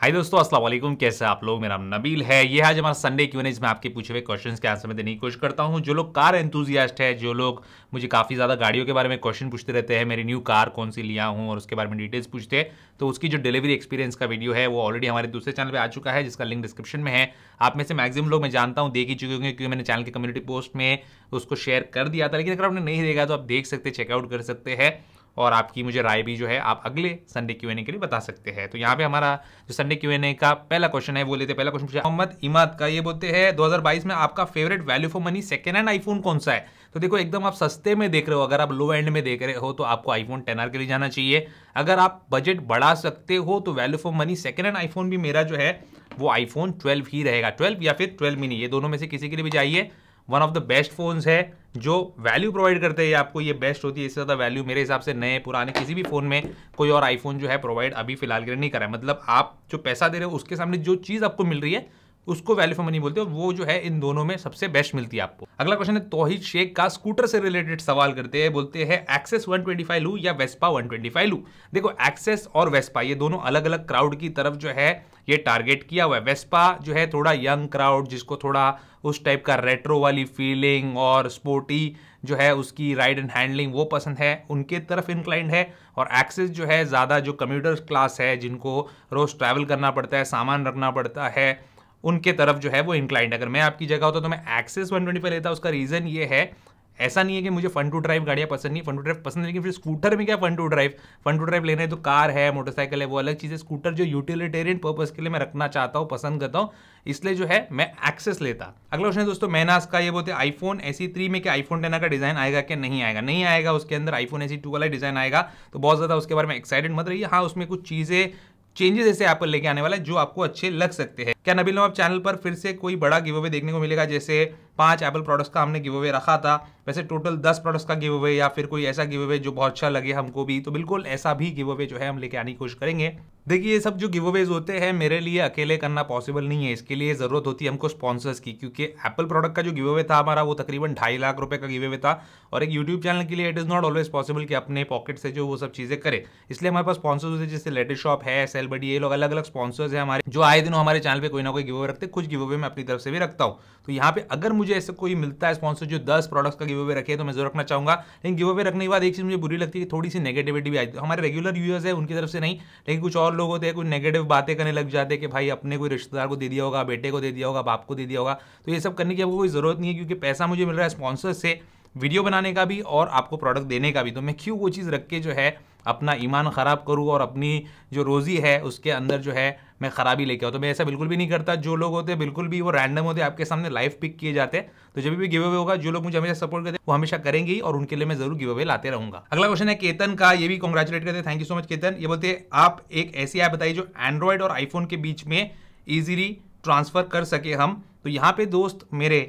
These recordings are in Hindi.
हाय दोस्तों अस्सलाम वालेकुम कैसे आप लोग मेरा नाम नबील है ये आज हमारा संडे क्यों नहीं जिसमें आपके पूछे हुए क्वेश्चंस के आंसर में देने की कोशिश करता हूँ जो लोग कार एंथुजियास्ट है जो लोग मुझे काफ़ी ज़्यादा गाड़ियों के बारे में क्वेश्चन पूछते रहते हैं मेरी न्यू कार कौन सी लिया हूँ और उसके बारे में डिटेल्स पूछते हैं तो उसकी जो डिलीवरी एक्सपीरियंस का वीडियो है वो ऑलरेडी हमारे दूसरे चैनल पर आ चुका है जिसका लिंक डिस्क्रिप्शन में है आप में से मैक्सिमम लोग मैं जानता हूँ देख ही चुके होंगे क्योंकि मैंने चैनल की कम्युनिटी पोस्ट में उसको शेयर कर दिया था लेकिन अगर आपने नहीं देखा तो आप देख सकते चेकआउट कर सकते हैं और आपकी मुझे राय भी जो है आप अगले संडे क्यू एन ए के लिए बता सकते हैं तो यहाँ पे हमारा जो संडे क्यू एन ए का पहला क्वेश्चन है वो लेते पहला क्वेश्चन पूछा मोहम्मद इमाद का ये बोलते हैं 2022 में आपका favourite value for money second hand iPhone कौन सा है तो देखो एकदम आप सस्ते में देख रहे हो अगर आप लो एंड में देख रहे हो तो आपको आईफोन आर के लिए जाना चाहिए अगर आप बजट बढ़ा सकते हो तो value for money second hand iPhone भी मेरा जो है वो आईफोन ट्वेल्व ही रहेगा ट्वेल्व या फिर ट्वेल्व मिनी ये दोनों में से किसी के लिए भी जाइए one of the best phones है जो वैल्यू प्रोवाइड करते हैं आपको ये बेस्ट होती है इससे ज़्यादा वैल्यू मेरे हिसाब से नए पुराने किसी भी फ़ोन में कोई और आईफोन जो है प्रोवाइड अभी फिलहाल के लिए नहीं करा है मतलब आप जो पैसा दे रहे हो उसके सामने जो चीज़ आपको मिल रही है उसको वैल्यू फॉर मनी बोलते हो वो जो है इन दोनों में सबसे बेस्ट मिलती है आपको अगला क्वेश्चन है तोहिद शेख का स्कूटर से रिलेटेड सवाल करते हैं बोलते हैं एक्सेस 125 लू या वेस्पा 125 लू देखो एक्सेस और वेस्पा ये दोनों अलग अलग क्राउड की तरफ जो है ये टारगेट किया हुआ है वेस्पा जो है थोड़ा यंग क्राउड जिसको थोड़ा उस टाइप का रेट्रो वाली फीलिंग और स्पोर्टी जो है उसकी राइड एंड हैंडलिंग वो पसंद है उनके तरफ इंक्लाइंड है और एक्सेस जो है ज़्यादा जो कम्यूटर क्लास है जिनको रोज़ ट्रैवल करना पड़ता है सामान रखना पड़ता है उनके तरफ जो है वो इंक्लाइंड अगर मैं आपकी जगह होता तो मैं एक्सेस वन ट्वेंटी पर लेता उसका रीज़न ये है ऐसा नहीं है कि मुझे फन टू ड्राइव गाड़ियाँ पसंद नहीं फन टू ड्राइव पसंद लेकिन फिर स्कूटर में क्या fun to drive fun to drive लेना है तो कार है मोटरसाइकिल है वो अलग चीज़ है स्कूटर जो यूटिलिटेरियन पर्पज़ के लिए मैं रखना चाहता हूँ पसंद करता हूँ इसलिए जो है मैं एक्सेस लेता अगला क्वेश्चन है दोस्तों मैनास का ये बोलते आईफोन सी थ्री में क्या आईफोन टेन का डिज़ाइन आएगा क्या नहीं आएगा नहीं आएगा उसके अंदर आईफोन सी टू वाला डिज़ाइन आएगा तो बहुत ज़्यादा उसके बारे में एक्साइटेड मत रही हाँ उसमें कुछ चीज़ें चेंजेस ऐसे यहाँ पर लेके आने वाला है जो आपको अच्छे लग सकते हैं क्या नबील नवाब चैनल पर फिर से कोई बड़ा गिव अवे देखने को मिलेगा जैसे पांच एप्पल प्रोडक्ट्स का हमने गिव अवे रखा था वैसे टोटल दस प्रोडक्ट्स का गिव अवे या फिर कोई ऐसा गिव अवे जो बहुत अच्छा लगे हमको भी तो बिल्कुल ऐसा भी गिव अवे जो है हम लेके आने की कोशिश करेंगे देखिए ये सब जो गिव अवेज होते हैं मेरे लिए अकेले करना पॉसिबल नहीं है इसके लिए ज़रूरत होती है हमको स्पॉन्सर्स की क्योंकि एप्पल प्रोडक्ट का जो गिव अवे था हमारा वो तकरीबन ढाई लाख रुपए का गिव अवे था और एक यूट्यूब चैनल के लिए it is not always possible कि अपने पॉकेट से जो वो सब चीज़ें करें इसलिए हमारे पास स्पॉन्सर्स होते हैं जैसे लेटेस्ट शॉप है सेल बडी ये लोग अलग अलग स्पॉन्सर्स है हमारे जो आए दिन हमारे चैनल पर कोई ना कोई गिव अवे रखते कुछ गिव अवे मैं अपनी तरफ से भी रखता हूँ तो यहाँ पे अगर मुझे ऐसे कोई मिलता है स्पॉन्सर जो दस प्रोडक्ट्स का गिव अवे रखे तो मैं जरूर रखना चाहूँगा लेकिन गिव अवे रखने के बाद एक चीज़ मुझे बुरी लगती है कि थोड़ी सी नेगेटिविटी भी आती तो है हमारे रेगुलर यूजर्स है उनकी तरफ से नहीं लेकिन कुछ और लोग होते हैं कुछ नेगेटिव बातें करने लग जाते हैं कि भाई अपने कोई रिश्तेदार को दे दिया होगा बेटे को दे दिया होगा बाप को दे दिया होगा तो ये सब करने की आपको कोई जरूरत नहीं है क्योंकि पैसा मुझे मिल रहा है स्पॉन्सर से वीडियो बनाने का भी और आपको प्रोडक्ट देने का भी तो मैं क्यों वो चीज़ रख के जो है अपना ईमान ख़राब करूँ और अपनी जो रोज़ी है उसके अंदर जो है मैं ख़राबी लेके आऊँ तो मैं ऐसा बिल्कुल भी नहीं करता जो लोग होते हैं बिल्कुल भी वो रैंडम होते आपके सामने लाइव पिक किए जाते हैं तो जब भी गिव अवे होगा जो लोग मुझे हमेशा सपोर्ट करते हैं वो हमेशा करेंगे ही और उनके लिए मैं जरूर गिव अवे लाते रहूँगा अगला क्वेश्चन है केतन का ये भी कॉन्ग्रेचुलेट करते हैं thank you so much Ketan ये बोलते हैं आप एक ऐसी ऐप बताइए जो एंड्रॉयड और आईफोन के बीच में ईजिली ट्रांसफ़र कर सके हम तो यहाँ पे दोस्त मेरे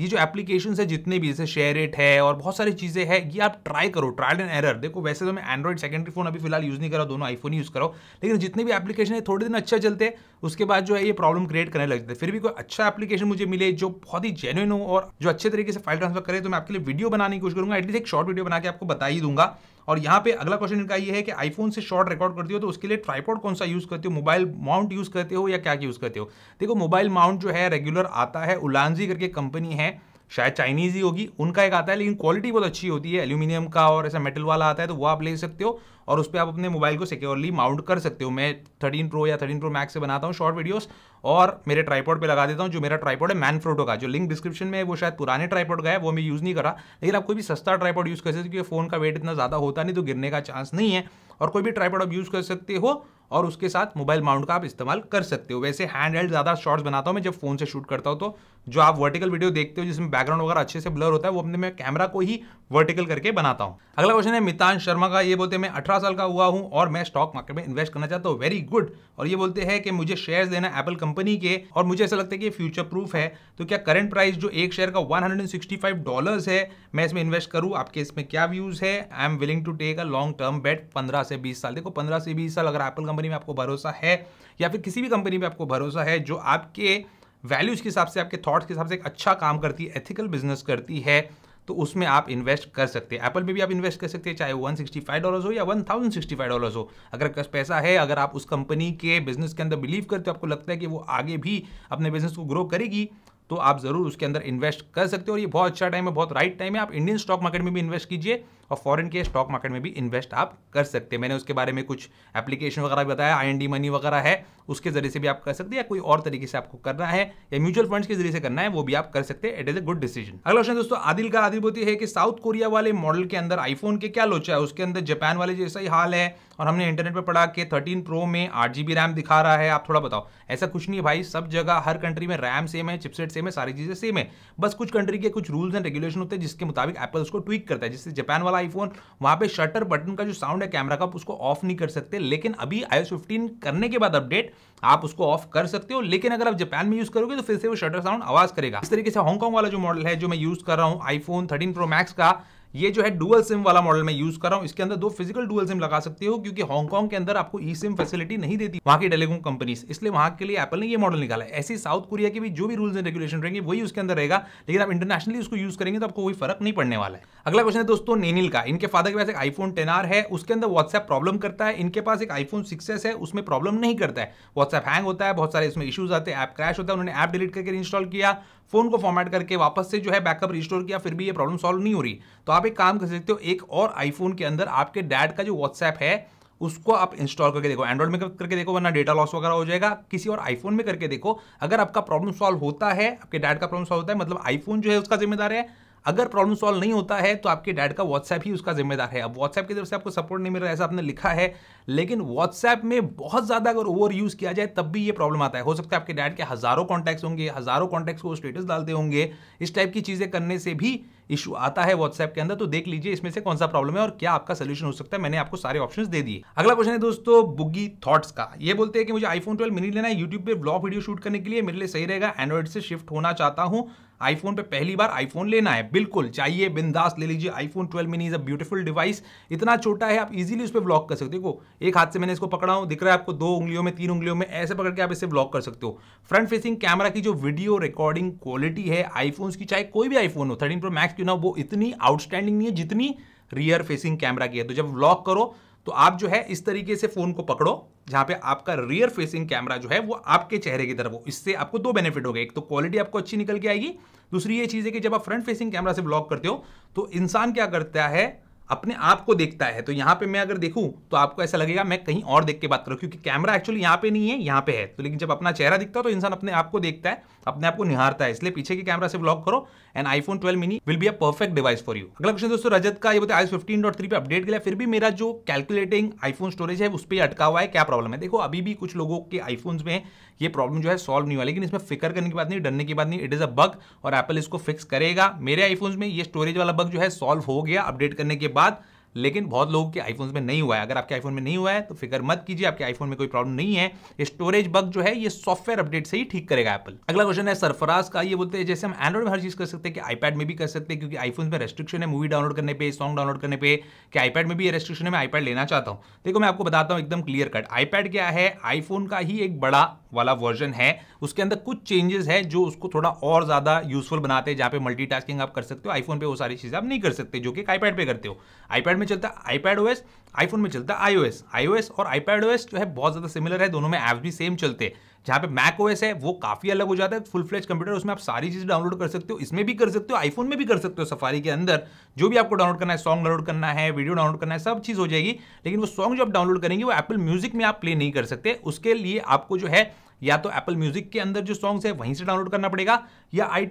ये जो एप्लीकेशन है जितने भी जैसे शेयर इट है और बहुत सारी चीज़ें हैं ये आप ट्राई करो ट्रायल एंड एरर देखो वैसे तो मैं एंड्रॉइड सेकेंडरी फोन अभी फिलहाल यूज़ नहीं करा दोनों आईफोन यूज़ करो लेकिन जितने भी एप्लीकेशन है थोड़े दिन अच्छा चलते हैं उसके बाद जो है ये प्रॉब्लम क्रिएट करने लगते हैं फिर भी कोई अच्छा एप्लीकेशन मुझे मिले जो बहुत ही जेन्यून हो और जो अच्छे तरीके से फाइल ट्रांसफर करे तो मैं आपके लिए वीडियो बनाने की कोशिश करूँगा एटलीस्ट एक शॉर्ट वीडियो बना के आपको बता ही दूंगा और यहाँ पे अगला क्वेश्चन इनका ये है कि आईफोन से शॉर्ट रिकॉर्ड करती हो तो उसके लिए ट्राईपोर्ड कौन सा यूज़ करते हो मोबाइल माउंट यूज़ करते हो या क्या यूज़ करते हो देखो मोबाइल माउंट जो है रेगुलर आता है उलानजी करके कंपनी है शायद चाइनीज ही होगी उनका एक आता है लेकिन क्वालिटी बहुत अच्छी होती है एल्यूमिनियम का और ऐसा मेटल वाला आता है तो वो आप ले सकते हो और उस पर आप अपने मोबाइल को सिक्योरली माउंट कर सकते हो मैं थर्टीन प्रो या थर्टीन प्रो मैक्स से बनाता हूँ शॉर्ट वीडियोस और मेरे ट्राईपॉड पे लगा देता हूँ जो मेरा ट्राईपॉड है मैन फ्रोटो का जो लिंक डिस्क्रिप्शन में है वो शायद पुराने ट्राईपॉड का है वो मैं यूज़ नहीं करा लेकिन आप कोई भी सस्ता ट्राईपॉड यूज़ कर सकते हो क्योंकि फ़ोन का वेट इतना ज़्यादा होता नहीं तो गिरने का चांस नहीं है और कोई भी ट्राईपॉड आप यूज़ कर सकते हो और उसके साथ मोबाइल माउंट का आप इस्तेमाल कर सकते हो वैसे हैंड हेल्ड ज़्यादा शॉर्ट्स बनाता हूँ मैं जब फोन से शूट करता हूँ तो जो आप वर्टिकल वीडियो देखते हो जिसमें बैकग्राउंड वगैरह अच्छे से ब्लर होता है वो अपने मैं कैमरा को ही वर्टिकल करके बनाता हूँ अगला क्वेश्चन है मितान शर्मा का ये बोलते हैं मैं अठारह साल का हुआ हूँ और मैं स्टॉक मार्केट में इन्वेस्ट करना चाहता हूँ वेरी गुड और ये बोलते हैं कि मुझे शेयर देना एप्पल कंपनी के और मुझे ऐसा लगता है कि फ्यूचर प्रूफ है तो क्या करंट प्राइस जो एक शेयर का वन हंड्रेड है मैं इसमें इन्वेस्ट करूँ आपके इसमें क्या व्यूज़ है I am willing to take a long term bet पंद्रह से बीस साल देखो पंद्रह से बीस साल अगर एप्पल कंपनी कंपनी में आपको भरोसा है या फिर किसी भी कंपनी में आपको भरोसा है जो आपके वैल्यूज़ के हिसाब से आपके थॉट्स के हिसाब से एक अच्छा काम करती है एथिकल बिजनेस करती है तो उसमें आप इन्वेस्ट कर सकते हैं एप्पल में भी आप इन्वेस्ट कर सकते हैं चाहे वन सिक्सटी फाइव डॉलर हो या one thousand sixty five dollar हो अगर पैसा है अगर आप उस कंपनी के बिजनेस के अंदर बिलीव करते हो आपको लगता है कि वो आगे भी अपने बिजनेस को ग्रो करेगी तो आप ज़रूर उसके अंदर इन्वेस्ट कर सकते हो और ये बहुत अच्छा टाइम है बहुत राइट टाइम है आप इंडियन स्टॉक मार्केट में भी इन्वेस्ट कीजिए और फॉरन के स्टॉक मार्केट में भी इन्वेस्ट आप कर सकते हैं मैंने उसके बारे में कुछ एप्लीकेशन वगैरह भी बताया आई मनी वगैरह है उसके जरिए से भी आप कर सकते हैं या कोई और तरीके से आपको करना है या म्यूचुअल फंड्स के जरिए से करना है वो भी आप कर सकते हैं it is a good decision अगला क्वेश्चन दोस्तों आदिल का आदिल बोती है कि साउथ कोरिया वाले मॉडल के अंदर आईफोन के क्या लोचा है उसके अंदर जापान वाले जैसा ही हाल है और हमने इंटरनेट पर पढ़ा कि थर्टीन प्रो में आठ जी रैम दिखा रहा है आप थोड़ा बताओ ऐसा कुछ नहीं भाई सब जगह हर कंट्री में रैम सेम है चिपसेट सेम है सारी चीजें सेम है बस कुछ कंट्री के कुछ रूल्स एंड रेगुलेशन होते हैं जिसके मुताबिक एप्पल उसको ट्वीक करता है जिससे जापान वाला आईफोन वहां पे शटर बटन का जो साउंड है कैमरा का उसको ऑफ नहीं कर सकते लेकिन अभी आई फिफ्टीन करने के बाद अपडेट आप उसको ऑफ कर सकते हो लेकिन अगर आप जापान में यूज करोगे तो फिर से वो शटर साउंड आवाज करेगा इस तरीके से हांगकॉन्ग वाला जो मॉडल है जो मैं यूज कर रहा हूँ आईफोन थर्टीन प्रो मैक्स का ये जो है डुअल सिम वाला मॉडल मैं यूज कर रहा हूँ इसके अंदर दो फिजिकल डुअल सिम लगा सकते हो क्योंकि हांगकांग के अंदर आपको ई सिम फैसिलिटी नहीं देती वहाँ की टेलीकॉम कंपनीज इसलिए वहाँ के लिए एप्पल ने ये मॉडल निकाला है ऐसे साउथ कोरिया के भी जो भी रूल्स एंड रेगुलेशन रहेंगे वही उसके अंदर रहेगा लेकिन आप इंटरनेशनली उसको यूज करेंगे तो आपको कोई फर्क नहीं पड़ने वाला है अगला क्वेश्चन है दोस्तों नेनिल का इनके फादर के पास एक आईफोन टेन है उसके अंदर व्हाट्सएप प्रॉब्लम करता है इनके पास एक आईफोन सिक्स है उसमें प्रॉब्लम नहीं करता है व्हाट्सएप हैंग होता है बहुत सारे इसमें इशूज आते हैं ऐप क्रैश होता है उन्होंने ऐप डिलीट करके इंस्टॉल किया फोन को फॉर्मेट करके वापस से जो है बैकअप रिस्टोर किया फिर भी ये प्रॉब्लम सॉल्व नहीं हो रही तो आप एक काम कर सकते हो एक और आईफोन के अंदर आपके डैड का जो व्हाट्सएप है उसको आप इंस्टॉल करके देखो एंड्रॉइड में करके देखो वरना डेटा लॉस वगैरह हो जाएगा किसी और आईफोन में करके देखो अगर आपका प्रॉब्लम सॉल्व होता है आपके डैड का प्रॉब्लम सॉल्व होता है मतलब आईफोन जो है उसका जिम्मेदार है अगर प्रॉब्लम सॉल्व नहीं होता है तो आपके डैड का व्हाट्सएप ही उसका जिम्मेदार है अब व्हाट्सएप की तरफ से आपको सपोर्ट नहीं मिल रहा है ऐसा आपने लिखा है लेकिन व्हाट्सएप में बहुत ज़्यादा अगर ओवर यूज़ किया जाए तब भी ये प्रॉब्लम आता है हो सकता है आपके डैड के हज़ारों कॉन्टैक्ट्स होंगे हज़ारों कॉन्टैक्ट्स को स्टेटस डालते होंगे इस टाइप की चीज़ें करने से भी इशू आता है व्हाट्सएप के अंदर तो देख लीजिए इसमें से कौन सा प्रॉब्लम है और क्या आपका सोल्यूशन हो सकता है मैंने आपको सारे ऑप्शन दे दिए अगला क्वेश्चन है दोस्तों बुगी थॉट्स का ये बोलते हैं कि मुझे आईफोन ट्वेल्व मिनी लेना है यूट्यूब पर ब्लॉग वीडियो शूट करने के लिए मेरे लिए सही रहेगा एंड्रॉइड से शिफ्ट होना चाहता हूँ आईफोन पे पहली बार आईफोन लेना है बिल्कुल चाहिए बिंदास ले लीजिए iPhone 12 mini is a beautiful device इतना छोटा है आप इजीली उस पर ब्लॉक कर सकते हो एक हाथ से मैंने इसको पकड़ा हूँ दिख रहा है आपको दो उंगलियों में तीन उंगलियों में ऐसे पकड़ के आप इसे ब्लॉक कर सकते हो फ्रंट फेसिंग कैमरा की जो वीडियो रिकॉर्डिंग क्वालिटी है आईफोन की चाहे कोई भी आईफोन हो थर्टीन प्रो मैक्स क्यों ना वो इतनी आउटस्टैंडिंग नहीं है जितनी रियर फेसिंग कैमरा की है तो जब ब्लॉक करो तो आप जो है इस तरीके से फोन को पकड़ो जहां पे आपका रियर फेसिंग कैमरा जो है वो आपके चेहरे की तरफ हो इससे आपको दो बेनिफिट हो गए एक तो क्वालिटी आपको अच्छी निकल के आएगी दूसरी ये चीज़ है कि जब आप फ्रंट फेसिंग कैमरा से ब्लॉक करते हो तो इंसान क्या करता है अपने आप को देखता है तो यहां पे मैं अगर देखूं तो आपको ऐसा लगेगा मैं कहीं और देख के बात करूं क्योंकि कैमरा एक्चुअली यहां पे नहीं है यहां पे है तो लेकिन जब अपना चेहरा दिखता है तो इंसान अपने आप को देखता है अपने आप को निहारता है इसलिए पीछे के कैमरा से ब्लॉक करो and iPhone twelve mini will be a perfect device for you अगला क्वेश्चन दोस्तों रजत का ये बताया आई फिफ्टीन डॉट थ्री पर अपडेट गया फिर भी मेरा जो कैलकुलेटिंग आईफोन स्टोरेज है उस पर अटका हुआ है क्या प्रॉब्लम है देखो अभी भी कुछ लोगों के आईफोन में ये प्रॉब्लम जो है सॉल्व नहीं हुआ लेकिन इसमें फिकर करने की बात नहीं डरने की बात नहीं इट इज अ बग और एप्पल इसको फिक्स करेगा मेरे आईफोन में ये स्टोरेज वाला बग जो है सॉल्व हो गया अपडेट करने के बाद बाद लेकिन बहुत लोगों के आईफोन में नहीं हुआ है अगर आपके आईफोन में नहीं हुआ है तो फिक्र मत कीजिए आपके आईफोन में कोई प्रॉब्लम नहीं है स्टोरेज बग जो है ये सॉफ्टवेयर अपडेट से ही ठीक करेगा एप्पल अगला क्वेश्चन है सरफराज का ये बोलते हैं जैसे हम एंड्रॉइड में हर चीज कर सकते हैं कि आईपैड में भी कर सकते हैं क्योंकि आईफोन में रेस्ट्रिक्शन है मूवी डाउनलोड करने पर सॉन्ग डाउनलोड करने पर कि आईपैड में भी ये रेस्ट्रिक्शन है मैं आईपैड लेना चाहता हूं देखो मैं आपको बताता हूं एकदम क्लियर कट आईपैड क्या है आईफोन का ही एक बड़ा वाला वर्जन है उसके अंदर कुछ चेंजेस है जो उसको थोड़ा और ज़्यादा यूजफुल बनाते हैं जहाँ पे मल्टीटास्किंग आप कर सकते हो आईफोन पे वो सारी चीज़ें आप नहीं कर सकते जो कि आईपैड पे करते हो आईपैड में चलता है आईपैड ओएस आईफोन में चलता है आईओएस आईओएस और आईपैड ओएस जो है बहुत ज़्यादा सिमिलर है दोनों में एप्स भी सेम चलते हैं जहां पे मैक ओएस है वो काफ़ी अलग हो जाता है फुल फ्लेज कंप्यूटर उसमें आप सारी चीज़ें डाउनलोड कर सकते हो इसमें भी कर सकते हो आईफोन में भी कर सकते हो सफारी के अंदर जो भी आपको डाउनलोड करना है सॉन्ग डाउनलोड करना है वीडियो डाउनलोड करना है सब चीज़ हो जाएगी लेकिन वो सॉन्ग जो आप डाउनलोड करेंगे वो एप्पल म्यूजिक में आप प्ले नहीं कर सकते उसके लिए आपको जो है या तो एप्पल म्यूजिक के अंदर जो सॉन्ग्स है वहीं से डाउनलोड करना पड़ेगा या आई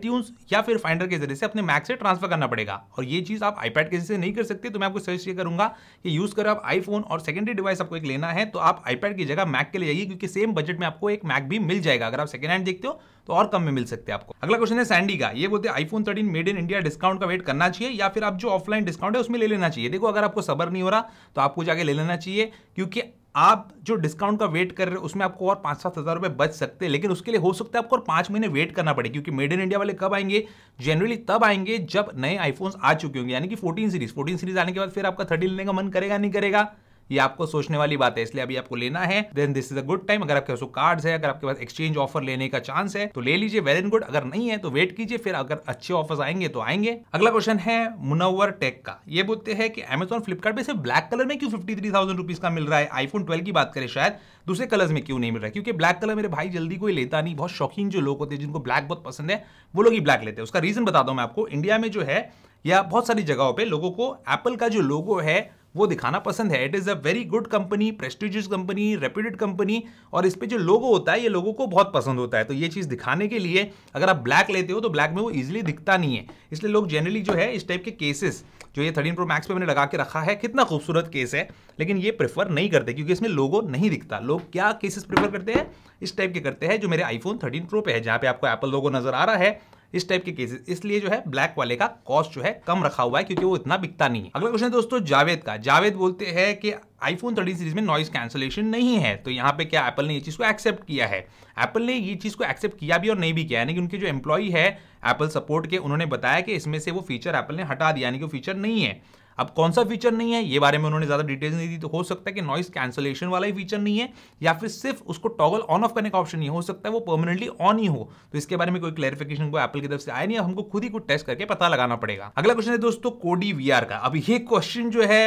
या फिर फाइंडर के जरिए से अपने मैक से ट्रांसफर करना पड़ेगा और ये चीज़ आप आईपैड के जरिए नहीं कर सकते तो मैं आपको सजेस्ट ये करूंगा कि यूज़ करो आप आईफोन और सेकेंडरी डिवाइस आपको एक लेना है तो आप आईपैड की जगह मैक के लिए जाइए क्योंकि सेम बजट में आपको एक मैक भी मिल जाएगा अगर आप सेकंड हैंड देखते हो तो और कम में मिल सकते हैं आपको अगला क्वेश्चन है सैंडी का ये बोलते हैं iPhone thirteen made in India discount का वेट करना चाहिए या फिर आप जो ऑफलाइन डिस्काउंट है उसमें ले लेना चाहिए देखो अगर आपको सबर नहीं हो रहा तो आपको जाके ले लेना चाहिए क्योंकि आप जो डिस्काउंट का वेट कर रहे हो उसमें आपको और पाँच सात हज़ार रुपये बच सकते हैं लेकिन उसके लिए हो सकता है आपको और पाँच महीने वेट करना पड़े क्योंकि मेड इन इंडिया वाले कब आएंगे जनरली तब आएंगे जब नए आईफोन्स आ चुके होंगे यानी कि 14 सीरीज 14 सीरीज आने के बाद फिर आपका 13 लेने का मन करेगा नहीं करेगा ये आपको सोचने वाली बात है इसलिए अभी आपको लेना है then this is a good time अगर आपके पास कार्ड्स है अगर आपके पास एक्सचेंज ऑफर लेने का चांस है तो ले लीजिए वेरी गुड अगर नहीं है तो वेट कीजिए फिर अगर अच्छे ऑफर्स आएंगे तो आएंगे अगला क्वेश्चन है मुनवर टेक का ये बोलते हैं कि अमेजोन फ्लिपकार्ट में सिर्फ ब्लैक कलर में क्यों फिफ्टी थ्री थाउजेंड रुपीज का मिल रहा है आईफोन ट्वेल्व की बात करें शायद दूसरे कलर्स में क्यों नहीं मिल रहा है क्योंकि ब्लैक कलर मेरे भाई जल्दी कोई लेता नहीं बहुत शौकीन जो लोग होते हैं जिनको ब्लैक बहुत पसंद है वो लोग ही ब्लैक लेते हैं उसका रीजन बताता हूँ मैं आपको इंडिया में जो है या बहुत सारी जगहों पे लोगों को एप्पल का जो लोगो है वो दिखाना पसंद है it is a very good company prestigious company reputed company और इस पर जो लोगो होता है ये लोगों को बहुत पसंद होता है तो ये चीज़ दिखाने के लिए अगर आप ब्लैक लेते हो तो ब्लैक में वो ईजिली दिखता नहीं है इसलिए लोग जनरली जो है इस टाइप के केसेस जो ये थर्टीन प्रो मैक्स पे मैंने लगा के रखा है कितना खूबसूरत केस है लेकिन ये प्रेफर नहीं करते क्योंकि इसमें लोगो नहीं दिखता लोग क्या केसेस प्रेफर करते हैं इस टाइप के करते हैं जो मेरे आईफोन थर्टीन प्रो पे है जहाँ पे आपको एप्पल लोगो नजर आ रहा है इस टाइप के केसेस इसलिए जो है ब्लैक वाले का कॉस्ट जो है कम रखा हुआ है क्योंकि वो इतना बिकता नहीं है अगला क्वेश्चन दोस्तों जावेद का जावेद बोलते हैं कि आईफोन थर्टीन सीरीज में नॉइज कैंसिलेशन नहीं है तो यहाँ पे क्या एप्पल ने ये चीज़ को एक्सेप्ट किया है एप्पल ने ये चीज़ को एक्सेप्ट किया भी और नहीं भी किया यानी कि उनके जो एम्प्लॉई है एप्पल सपोर्ट के उन्होंने बताया कि इसमें से वो फीचर एप्पल ने हटा दिया यानी कि वो फीचर नहीं है अब कौन सा फीचर नहीं है ये बारे में उन्होंने ज़्यादा डिटेल्स नहीं दी तो हो सकता है कि नॉइस कैंसलेशन वाला ही फीचर नहीं है या फिर सिर्फ उसको टॉगल ऑन ऑफ करने का ऑप्शन नहीं हो सकता है वो परमानेंटली ऑन ही हो तो इसके बारे में कोई क्लैरिफिकेशन को एप्पल की तरफ से आया नहीं हमको खुद ही कुछ टेस्ट करके पता लगाना पड़ेगा अगला क्वेश्चन है दोस्तों कोडी वी का अब ये क्वेश्चन जो है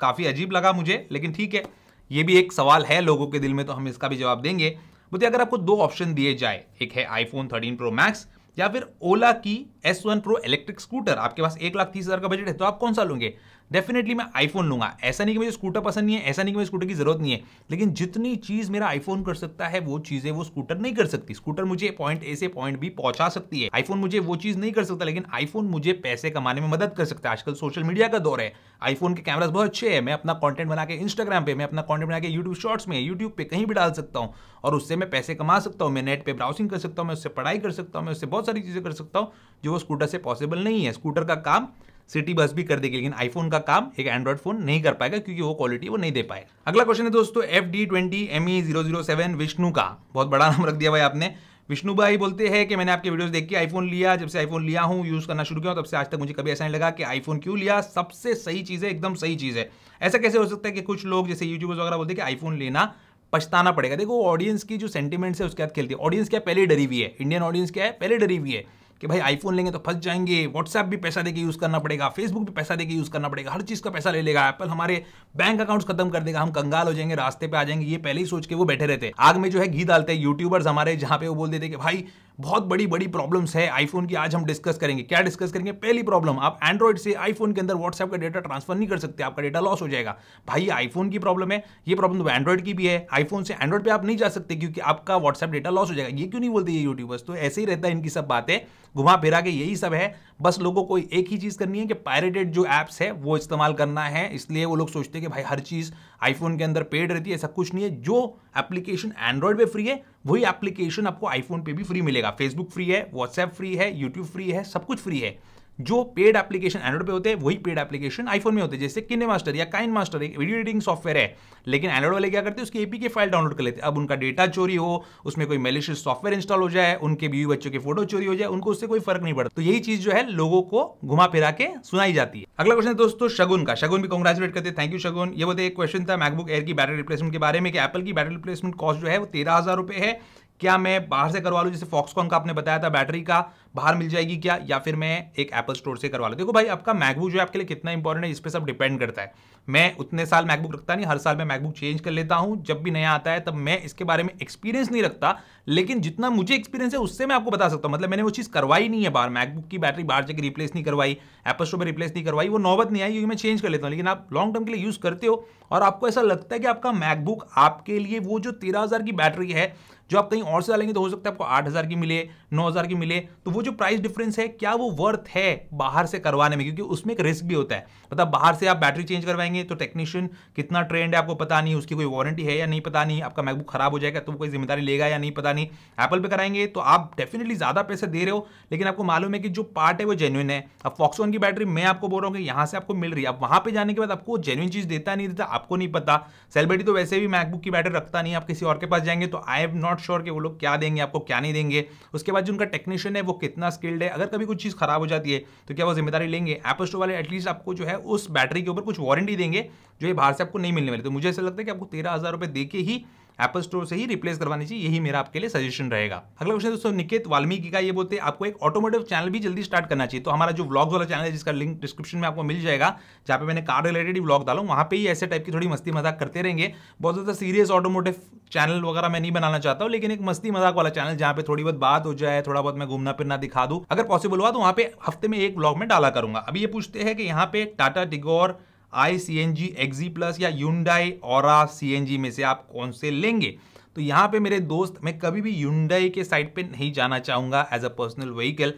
काफ़ी अजीब लगा मुझे लेकिन ठीक है ये भी एक सवाल है लोगों के दिल में तो हम इसका भी जवाब देंगे बोलते अगर आपको दो ऑप्शन दिए जाए एक है आईफोन थर्टीन प्रो मैक्स या फिर ओला की S1 प्रो इलेक्ट्रिक स्कूटर आपके पास एक लाख तीस हज़ार का बजट है तो आप कौन सा लोगे डेफिनेटली मैं आईफोन लूंगा ऐसा नहीं कि मुझे स्कूटर पसंद नहीं है ऐसा नहीं कि मुझे स्कूटर की जरूरत नहीं है लेकिन जितनी चीज़ मेरा आईफोन कर सकता है वो चीज़ें वो स्कूटर नहीं कर सकती स्कूटर मुझे पॉइंट ए से पॉइंट बी पहुंचा सकती है आईफोन मुझे वो चीज़ नहीं कर सकता लेकिन आईफोन मुझे पैसे कमाने में मदद कर सकता है आजकल सोशल मीडिया का दौर है आईफोन के कैमराज बहुत अच्छे हैं मैं अपना कॉन्टेंट बना के इंस्टाग्राम पे मैं अपना कॉन्टेंट बना के यूट्यूब शॉर्ट्स में यूट्यूब पे कहीं भी डाल सकता हूँ और उससे मैं पैसे कमा सकता हूँ मैं नेट पर ब्राउसिंग कर सकता हूँ मैं उससे पढ़ाई कर सकता हूँ मैं उससे बहुत सारी चीज़ें कर सकता हूँ जो वो स्कूटर से पॉसिबल नहीं है स्कूटर का काम सिटी बस भी कर देगी लेकिन आईफोन का काम एक एंड्रॉइड फोन नहीं कर पाएगा क्योंकि वो क्वालिटी वो नहीं दे पाएगा अगला क्वेश्चन है दोस्तों F D twenty M E zero zero seven Vishnu का बहुत बड़ा नाम रख दिया भाई आपने विष्णु भाई बोलते हैं कि मैंने आपके वीडियोस देख के आईफोन लिया जब से आईफोन लिया हूँ यूज़ करना शुरू किया तब से आज तक मुझे कभी ऐसा नहीं लगा कि आईफोन क्यों लिया सबसे सही चीज़ है एकदम सही चीज़ है ऐसा कैसे हो सकता है कि कुछ लोग जैसे यूट्यूबर्स वगैरह बोलते हैं कि आईफोन लेना पछताना पड़ेगा देखो ऑडियंस की जो सेंटीमेंट्स है उसके बाद खेलती है ऑडियंस क्या पहले डरी हुई है इंडियन ऑडियंस क्या है पहले डरी हुई है कि भाई आईफोन लेंगे तो फंस जाएंगे व्हाट्सएप भी पैसा देकर यूज़ करना पड़ेगा फेसबुक भी पैसा देकर यूज़ करना पड़ेगा हर चीज़ का पैसा ले लेगा एप्पल हमारे बैंक अकाउंट्स खत्म कर देगा हम कंगाल हो जाएंगे रास्ते पे आ जाएंगे ये पहले ही सोच के वो बैठे रहते आग में जो है घी डालते हैं यूट्यूबर्स हमारे जहाँ पे वो बोल देते कि भाई बहुत बड़ी बड़ी प्रॉब्लम्स है आईफोन की आज हम डिस्कस करेंगे क्या डिस्कस करेंगे पहली प्रॉब्लम आप एंड्रॉइड से आईफोन के अंदर व्हाट्सएप का डेटा ट्रांसफर नहीं कर सकते आपका डेटा लॉस हो जाएगा भाई आईफोन की प्रॉब्लम है ये प्रॉब्लम तो एंड्रॉइड की भी है आईफोन से एंड्रॉइड पर आप नहीं जा सकते क्योंकि आपका व्हाट्सएप डेटा लॉस हो जाएगा ये क्यों नहीं बोलते ये यूट्यूबर्स तो ऐसे ही रहता है इनकी सब बातें घुमा फिरा के यही सब है बस लोगों को एक ही चीज़ करनी है कि पायरेटेड जो ऐप्स है वो इस्तेमाल करना है इसलिए वो लोग सोचते हैं कि भाई हर चीज़ आईफोन के अंदर पेड रहती है ऐसा कुछ नहीं है जो एप्लीकेशन एंड्रॉयड पे फ्री है वही एप्लीकेशन आपको आईफोन पे भी फ्री मिलेगा फेसबुक फ्री है व्हाट्सएप फ्री है यूट्यूब फ्री है सब कुछ फ्री है जो पेड एप्लीकेशन एंड्रॉइड पे होते हैं वही पेड एप्लीकेशन आईफोन में होते हैं जैसे किने मास्टर या काइन मास्टर एक वीडियो एडिटिंग सॉफ्टवेयर है लेकिन एंड्रॉइड वाले क्या करते हैं उसकी एपी के फाइल डाउनलोड कर लेते हैं अब उनका डेटा चोरी हो उसमें कोई मेलिशियस सॉफ्टवेयर इंस्टॉल हो जाए उनके बीवी बच्चों के फोटो चोरी हो जाए उनको उससे कोई फर्क नहीं पड़ता तो यही चीज जो है लोगों को घुमा फिरा के सुनाई जाती है अगला क्वेश्चन है दोस्तों शगुन का शगुन भी कॉन्ग्रेचुलेट करते हैं थैंक यू शगुन ये बोलते एक क्वेश्चन था मैकबुक एयर की बैटरी रिप्लेसमेंट के बारे में कि एप्पल की बैटरी रिप्लेसमेंट कॉस्ट जो है वो तेरह हजार रुपये है क्या मैं बाहर से करवा लूँ जैसे फॉक्सकॉन का आपने बताया था बैटरी का बाहर मिल जाएगी क्या या फिर मैं एक एप्पल स्टोर से करवा लूँ देखो भाई आपका मैकबुक जो है आपके लिए कितना इंपॉर्टेंट है इस पर सब डिपेंड करता है मैं उतने साल मैकबुक रखता नहीं हर साल मैं मैकबुक चेंज कर लेता हूँ जब भी नया आता है तब मैं इसके बारे में एक्सपीरियंस नहीं रखता लेकिन जितना मुझे एक्सपीरियंस है उससे मैं आपको बता सकता हूँ मतलब मैंने वो चीज़ करवाई नहीं है बाहर मैकबुक की बैटरी बाहर जाकर रिप्लेस नहीं करवाई एप्पल स्टोर पर रिप्लेस नहीं करवाई वो नौबत नहीं आई क्योंकि मैं चेंज कर लेता हूँ लेकिन आप लॉन्ग टर्म के लिए यूज़ करते हो और आपको ऐसा लगता है कि आपका मैकबुक आपके लिए वो जो तेरह की बैटरी है जो आप कहीं और से डालेंगे तो हो सकता है आपको आठ हज़ार की मिले नौ हज़ार की मिले तो वो जो प्राइस डिफरेंस है क्या वो वर्थ है बाहर से करवाने में क्योंकि उसमें एक रिस्क भी होता है मतलब बाहर से आप बैटरी चेंज करवाएंगे तो टेक्नीशियन कितना ट्रेंड है आपको पता नहीं उसकी कोई वारंटी है या नहीं पता नहीं आपका मैकबुक खराब हो जाएगा तो कोई जिम्मेदारी लेगा या नहीं पता नहीं एप्पल पर कराएंगे तो आप डेफिनेटली ज़्यादा पैसे दे रहे हो लेकिन आपको मालूम है कि जो पार्ट है वो जेन्यून है अब फॉक्सोन की बैटरी मैं आपको बोल रहा हूँ कि यहाँ से आपको मिल रही है अब वहाँ पर जाने के बाद आपको जेन्यून चीज़ देता नहीं देता आपको नहीं पता सेलिब्रिटी तो वैसे भी मैकबुक की बैटरी रखता नहीं आप किसी और के पास जाएंगे तो आई एम नॉट श्योर कि वो लोग क्या देंगे आपको क्या नहीं देंगे उसके बाद जो उनका टेक्नीशियन है वो कितना इतना स्किल्ड है अगर कभी कुछ चीज़ खराब हो जाती है तो क्या वो जिम्मेदारी लेंगे एप्पल स्टोर वाले एटलीस्ट आपको जो है उस बैटरी के ऊपर कुछ वारंटी देंगे जो ये बाहर से आपको नहीं मिलने वाले तो मुझे ऐसा लगता है कि आपको तेरह हज़ार रुपये ही एप्पल स्टोर से ही रिप्लेस करवानी चाहिए यही मेरा आपके लिए सजेशन रहेगा अगला क्वेश्चन दोस्तों निकेत वाल्मीकि का ये बोलते हैं आपको एक ऑटोमोटिव चैनल भी जल्दी स्टार्ट करना चाहिए तो हमारा जो ब्लॉग वाला चैनल है जिसका लिंक डिस्क्रिप्शन में आपको मिल जाएगा जहाँ पे मैंने कार रिलेटेड ब्लॉग डालू वहाँ पे ही ऐसे टाइप की थोड़ी मस्ती मजाक करते रहेंगे बहुत ज़्यादा सीरियस ऑटोमोटिव चैनल वगैरह मैं नहीं बनाना चाहता हूँ लेकिन एक मस्ती मजाक वाला चैनल जहाँ पे थोड़ी बहुत बात हो जाए थोड़ा बहुत मैं घूमना फिरना दिखा दूँ अगर पॉसिबल हुआ तो वहाँ पे हफ्ते में एक ब्लॉग में डाला करूंगा अभी ये पूछते हैं कि यहाँ पे Tata Tigor i C N G XZ plus या यूनडाई और सी एन जी में से आप कौन से लेंगे तो यहाँ पे मेरे दोस्त मैं कभी भी यूनडाई के साइड पे नहीं जाना चाहूँगा एज अ पर्सनल व्हीकल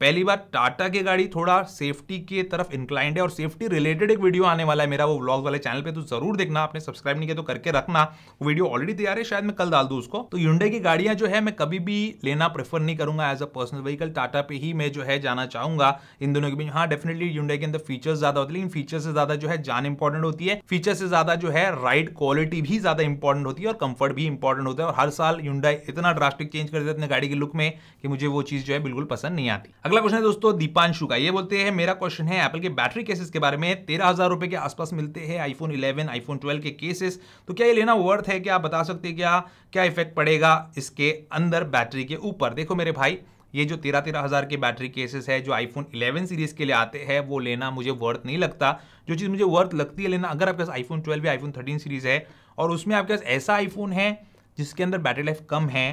पहली बात टाटा की गाड़ी थोड़ा सेफ्टी के तरफ इंक्लाइंड है और सेफ्टी रिलेटेड एक वीडियो आने वाला है मेरा वो व्लॉग वाले चैनल पे तो जरूर देखना आपने सब्सक्राइब नहीं किया तो करके रखना वो वीडियो ऑलरेडी तैयार है शायद मैं कल डाल दूँ उसको तो युंडे की गाड़ियां जो है मैं कभी भी लेना प्रेफर नहीं करूंगा as a personal vehicle Tata पे ही मैं जो है जाना चाहूंगा इन दोनों के बीच हाँ डेफिनेटली युंडे के अंदर फीचर्स ज्यादा होते हैं लेकिन फीचर से ज्यादा जो है जान इंपॉर्टेंट होती है फीचर से ज्यादा जो है राइड क्वालिटी भी ज्यादा इंपॉर्टेंट होती है और कंफर्ट भी इंपॉर्टेंट होता है और हर साल युंडा इतना ड्रास्टिक चेंज कर देते हैं अपने गाड़ी के लुक में कि मुझे वो चीज जो है बिल्कुल पसंद नहीं आती अगला क्वेश्चन है दोस्तों दीपांशु का ये बोलते हैं मेरा क्वेश्चन है एप्पल के बैटरी केसेस के बारे में तेरह हजार रुपए के आसपास मिलते हैं आईफोन 11 आईफोन 12 के केसेस तो क्या ये लेना वर्थ है क्या आप बता सकते हैं क्या क्या इफेक्ट पड़ेगा इसके अंदर बैटरी के ऊपर देखो मेरे भाई ये जो तेरह तेरह हज़ार के बैटरी केसेस है जो आईफोन 11 सीरीज के लिए आते हैं वो लेना मुझे वर्थ नहीं लगता जो चीज़ मुझे वर्थ लगती है लेना अगर आपके पास आईफोन 12 या आईफोन 13 सीरीज है और उसमें आपके पास ऐसा आईफोन है जिसके अंदर बैटरी लाइफ कम है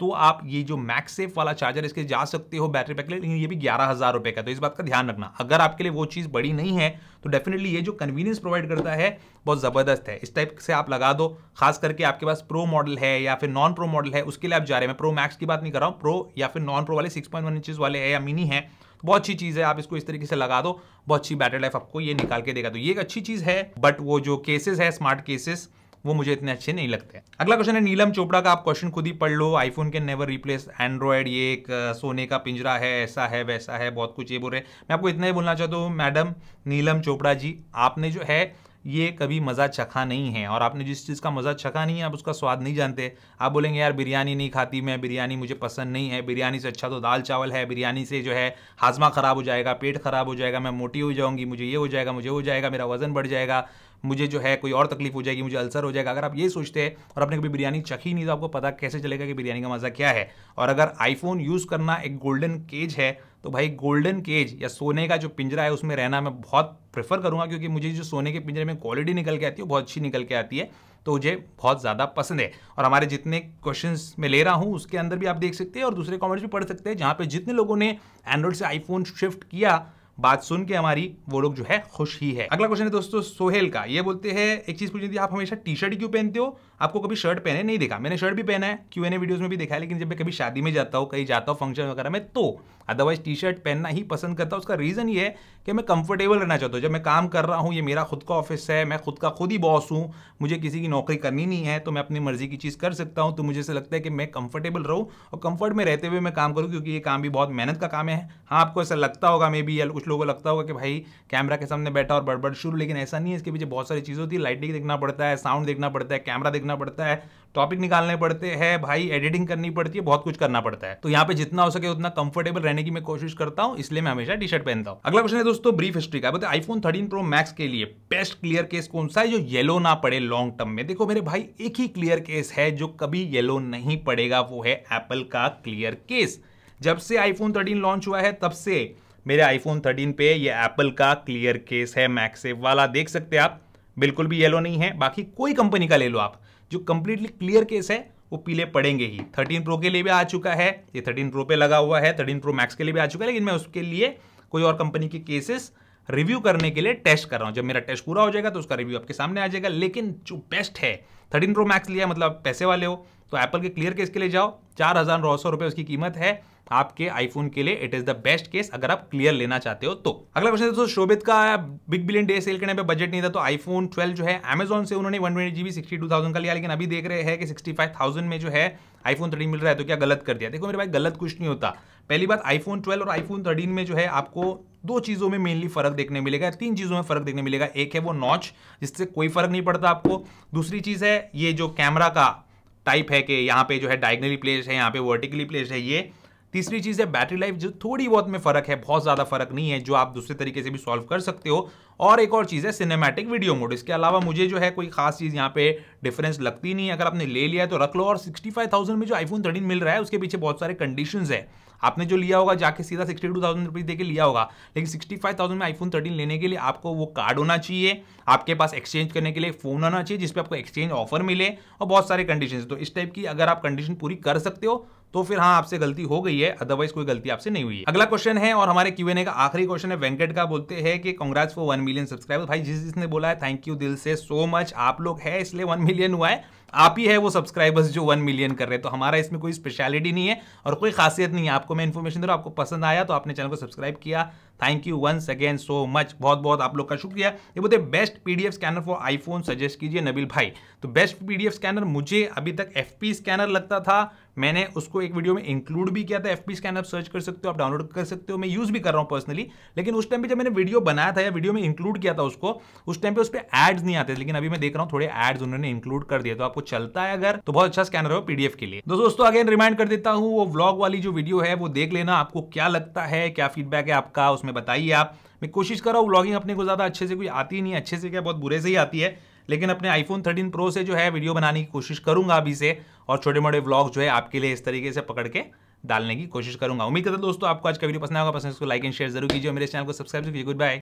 तो आप ये जो मैक्सेफ वाला चार्जर इसके जा सकते हो बैटरी पैक लेकिन ये भी ग्यारह हज़ार रुपये का तो इस बात का ध्यान रखना अगर आपके लिए वो चीज़ बड़ी नहीं है तो डेफिनेटली ये जो कन्वीनियंस प्रोवाइड करता है बहुत ज़बरदस्त है इस टाइप से आप लगा दो खास करके आपके पास प्रो मॉडल है या फिर नॉन प्रो मॉडल है उसके लिए आप जा रहे हैं मैं प्रो मैक्स की बात नहीं कर रहा हूँ प्रो या फिर नॉन प्रो वाले सिक्स पॉइंट वन वाले है या मिनी है तो बहुत अच्छी चीज़ है आप इसको इस तरीके से लगा दो बहुत अच्छी बैटरी लाइफ आपको ये निकाल के देगा तो ये एक अच्छी चीज़ है बट वो जो केसेस है स्मार्ट केसेस वो मुझे इतने अच्छे नहीं लगते अगला क्वेश्चन है नीलम चोपड़ा का आप क्वेश्चन खुद ही पढ़ लो आईफोन के नेवर रिप्लेस एंड्रॉयड ये एक सोने का पिंजरा है ऐसा है वैसा है बहुत कुछ ये बोल रहे हैं मैं आपको इतना ही बोलना चाहता हूँ मैडम नीलम चोपड़ा जी आपने जो है ये कभी मज़ा चखा नहीं है और आपने जिस चीज़ का मज़ा चखा नहीं है आप उसका स्वाद नहीं जानते आप बोलेंगे यार बिरयानी नहीं खाती मैं बिरयानी मुझे पसंद नहीं है बिरयानी से अच्छा तो दाल चावल है बिरयानी से जो है हाजमा ख़राब हो जाएगा पेट ख़राब हो जाएगा मैं मोटी हो जाऊंगी मुझे ये हो जाएगा मुझे हो जाएगा मेरा वज़न बढ़ जाएगा मुझे जो है कोई और तकलीफ हो जाएगी मुझे अल्सर हो जाएगा अगर आप ये सोचते हैं और आपने कभी बिरयानी चखी नहीं तो आपको पता कैसे चलेगा कि बिरयानी का मज़ा क्या है और अगर आईफोन यूज़ करना एक गोल्डन केज है तो भाई गोल्डन केज या सोने का जो पिंजरा है उसमें रहना मैं बहुत प्रेफर करूँगा क्योंकि मुझे जो सोने के पिंजरे में क्वालिटी निकल के आती है बहुत अच्छी निकल के आती है तो मुझे बहुत ज़्यादा पसंद है और हमारे जितने क्वेश्चन मैं ले रहा हूँ उसके अंदर भी आप देख सकते हैं और दूसरे कॉमेंट्स भी पढ़ सकते हैं जहाँ पर जितने लोगों ने एंड्रॉइड से आईफोन शिफ्ट किया बात सुन के हमारी वो लोग जो है खुश ही है अगला क्वेश्चन है दोस्तों सोहेल का ये बोलते हैं एक चीज पूछनी थी आप हमेशा टी शर्ट क्यों पहनते हो आपको कभी शर्ट पहने नहीं देखा मैंने शर्ट भी पहना है क्यों एन वीडियोज में भी देखा है लेकिन जब मैं कभी शादी में जाता हूँ कहीं जाता हूँ फंक्शन वगैरह में तो अदरवाइज टी शर्ट पहनना ही पसंद करता हूँ उसका रीज़न ये है कि मैं कंफर्टेबल रहना चाहता हूँ जब मैं काम कर रहा हूँ ये मेरा खुद का ऑफिस है मैं खुद का खुद ही बॉस हूँ मुझे किसी की नौकरी करनी नहीं है तो मैं अपनी मर्जी की चीज़ कर सकता हूँ तो मुझे ऐसा लगता है कि मैं कंफर्टेबल रहूँ और कंफर्ट में रहते हुए मैं काम करूँ क्योंकि ये काम भी बहुत मेहनत का काम है हाँ आपको ऐसा लगता होगा मे बी या कुछ लोगों को लगता होगा कि भाई कैमरा के सामने बैठा और बड़बड़ शुरू लेकिन ऐसा नहीं है इसके पीछे बहुत सारी चीज़ होती है लाइटिंग देखना पड़ता है साउंड देखना पड़ता है कैमरा देखना पड़ता है टॉपिक निकालने पड़ते हैं भाई एडिटिंग करनी पड़ती है बहुत कुछ करना पड़ता है तो यहाँ पे जितना हो सके उतना कंफर्टेबल रहने की मैं कोशिश करता हूँ इसलिए मैं हमेशा टी शर्ट पहनता हूँ अगला क्वेश्चन है दोस्तों ब्रीफ हिस्ट्री का I iPhone thirteen pro max के लिए बेस्ट क्लियर केस कौन सा है जो येलो ना पड़े लॉन्ग टर्म में देखो मेरे भाई एक ही क्लियर केस है जो कभी येलो नहीं पड़ेगा वो है एप्पल का क्लियर केस जब से आईफोन थर्टीन लॉन्च हुआ है तब से मेरे आईफोन थर्टीन पे ये एप्पल का क्लियर केस है मैक्सेव वाला देख सकते हैं आप बिल्कुल भी येलो नहीं है बाकी कोई कंपनी का ले लो आप जो कंप्लीटली क्लियर केस है वो पीले पड़ेंगे ही 13 प्रो के लिए भी आ चुका है ये 13 प्रो पे लगा हुआ है 13 प्रो मैक्स के लिए भी आ चुका है लेकिन मैं उसके लिए कोई और कंपनी के केसेस रिव्यू करने के लिए टेस्ट कर रहा हूँ जब मेरा टेस्ट पूरा हो जाएगा तो उसका रिव्यू आपके सामने आ जाएगा लेकिन जो बेस्ट है थर्टीन प्रो मैक्स लिया मतलब पैसे वाले हो तो एप्पल के क्लियर केस के लिए जाओ चार हज़ार नौ सौ उसकी कीमत है आपके आईफोन के लिए it is the best case अगर आप क्लियर लेना चाहते हो तो अगला क्वेश्चन दोस्तों शोभित का बिग बिलियन डे सेल करने पे बजट नहीं था तो आईफोन 12 जो है अमेजोन से उन्होंने one twenty GB sixty two thousand का लिया लेकिन अभी देख रहे हैं कि सिक्सटी फाइव थाउजेंड में जो है आईफोन थर्टीन मिल रहा है तो क्या गलत कर दिया देखो मेरे भाई गलत कुछ नहीं होता पहली बात आईफोन ट्वेल्व और आईफोन थर्टीन में जो है आपको दो चीज़ों में मेनली फर्क देखने मिलेगा तीन चीज़ों में फर्क देखने मिलेगा एक है वो नॉच जिससे कोई फर्क नहीं पड़ता आपको दूसरी चीज़ है ये जो कैमरा का टाइप है कि यहाँ पे जो है डायगनली प्लेस है यहाँ पे वर्टिकली प्लेस है ये तीसरी चीज़ है बैटरी लाइफ जो थोड़ी बहुत में फ़र्क है बहुत ज़्यादा फ़र्क नहीं है जो आप दूसरे तरीके से भी सॉल्व कर सकते हो और एक और चीज़ है सिनेमैटिक वीडियो मोड इसके अलावा मुझे जो है कोई खास चीज़ यहाँ पे डिफरेंस लगती नहीं है अगर आपने ले लिया है तो रख लो और 65,000 में जो आईफोन 13 मिल रहा है उसके पीछे बहुत सारे कंडीशन है आपने जो लिया होगा जाके सीधा सिक्सटी टू थाउजेंड रुपीज देकर लिया होगा लेकिन सिक्सटी फाइव थाउजेंड में आईफोन थर्टीन लेने के लिए आपको वो कार्ड होना चाहिए आपके पास एक्सचेंज करने के लिए फोन होना चाहिए जिसपे आपको एक्सचेंज ऑफर मिले और बहुत सारे कंडीशन तो इस टाइप की अगर आप कंडीशन पूरी कर सकते हो तो फिर हाँ आपसे गलती हो गई है अदरवाइज कोई गलती आपसे नहीं हुई अगला क्वेश्चन है और हमारे क्यूएनए का आखिरी क्वेश्चन है वेंकट का बोलते हैं कि congrats for one million subscriber भाई जिस जिसने बोला है थैंक यू दिल से सो मच आप लोग है इसलिए वन मिलियन हुआ है आप ही है वो सब्सक्राइबर्स जो वन मिलियन कर रहे हैं तो हमारा इसमें कोई स्पेशलिटी नहीं है और कोई खासियत नहीं है आपको मैं इन्फॉर्मेशन दे रहा हूँ आपको पसंद आया तो आपने चैनल को सब्सक्राइब किया thank you once again so much बहुत बहुत आप लोग का शुक्रिया ये बोलते best PDF scanner for iPhone suggest कीजिए नबील भाई तो बेस्ट पीडीएफ स्कैनर मुझे अभी तक एफपी स्कैनर लगता था मैंने उसको एक वीडियो में इंक्लूड भी किया था एफ स्कैन आप सर्च कर सकते हो आप डाउनलोड कर सकते हो मैं यूज़ भी कर रहा हूँ पर्सनली लेकिन उस टाइम पर जब मैंने वीडियो बनाया था या वीडियो में इंक्लूड किया था उसको उस टाइम पर उस पर एड्स नहीं आते लेकिन अभी मैं देख रहा हूँ थोड़े एड्स उन्होंने इंक्लूड कर दिया तो आपको चलता है अगर तो बहुत अच्छा स्कैनर हो पीडीएफ के लिए तो दोस्तों अगेन रिमाइंड कर देता हूँ वो व्लॉग वाली जो वीडियो है वो देख लेना आपको क्या लगता है क्या फीडबैक है आपका उसमें बताइए आप मैं कोशिश कर रहा हूँ व्लॉगिंग अपने को ज़्यादा अच्छे से कोई आती नहीं अच्छे से क्या बहुत बुरे से ही आती है लेकिन अपने आईफोन 13 प्रो से जो है वीडियो बनाने की कोशिश करूंगा अभी से और छोटे मोटे ब्लॉग जो है आपके लिए इस तरीके से पकड़ के डालने की कोशिश करूंगा उम्मीद करता दोस्तों आपको आज का वीडियो पसंद आएगा पसंद इसको लाइक एंड शेयर जरूर कीजिए मेरे चैनल को सब्सक्राइब कीजिए गुड बाय